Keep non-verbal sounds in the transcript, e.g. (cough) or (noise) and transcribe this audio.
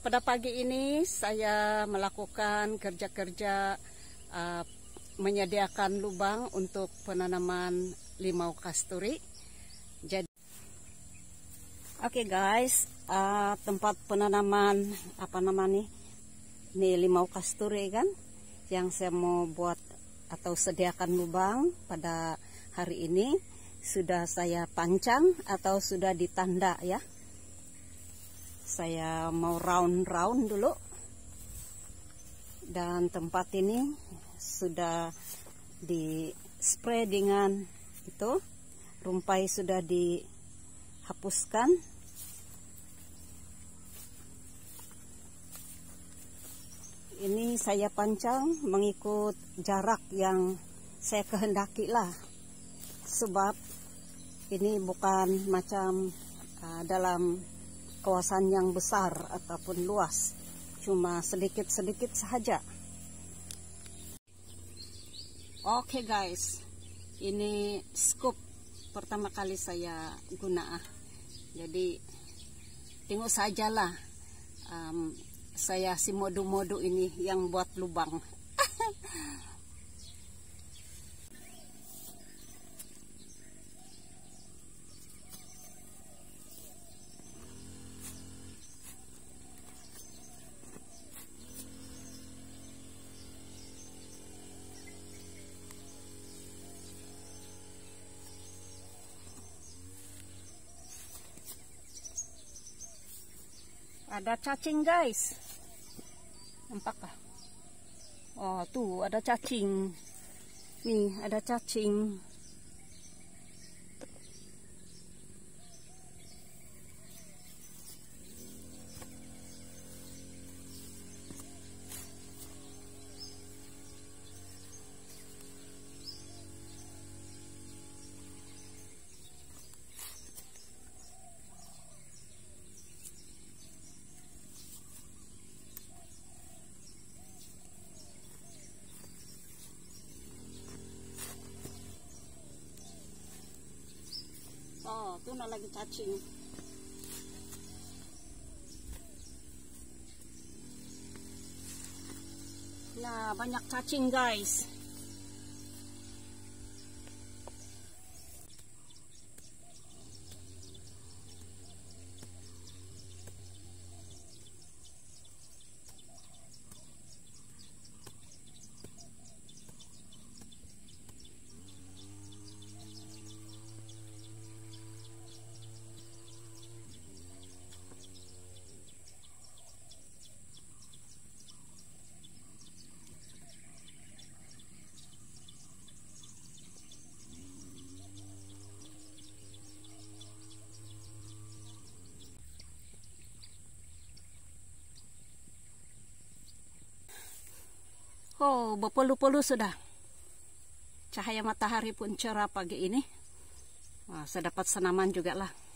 Pada pagi ini saya melakukan kerja-kerja uh, menyediakan lubang untuk penanaman limau kasturi. Jadi, oke okay guys, uh, tempat penanaman apa namanya ini limau kasturi kan, yang saya mau buat atau sediakan lubang pada hari ini sudah saya pancang atau sudah ditanda ya saya mau round-round dulu dan tempat ini sudah di spray dengan itu rumpai sudah dihapuskan ini saya pancang mengikut jarak yang saya kehendaki lah sebab ini bukan macam uh, dalam kawasan yang besar ataupun luas cuma sedikit-sedikit saja oke okay guys ini scoop pertama kali saya guna jadi tengok sajalah um, saya si modu-modu ini yang buat lubang (laughs) Ada cacing guys. Nampak kah? Oh, tuh ada cacing. Nih, ada cacing. ko na lagi touching. Yeah, banyak touching guys. Ko berpelu polu sudah. Cahaya matahari pun cerah pagi ini. Wah, saya dapat senaman juga lah.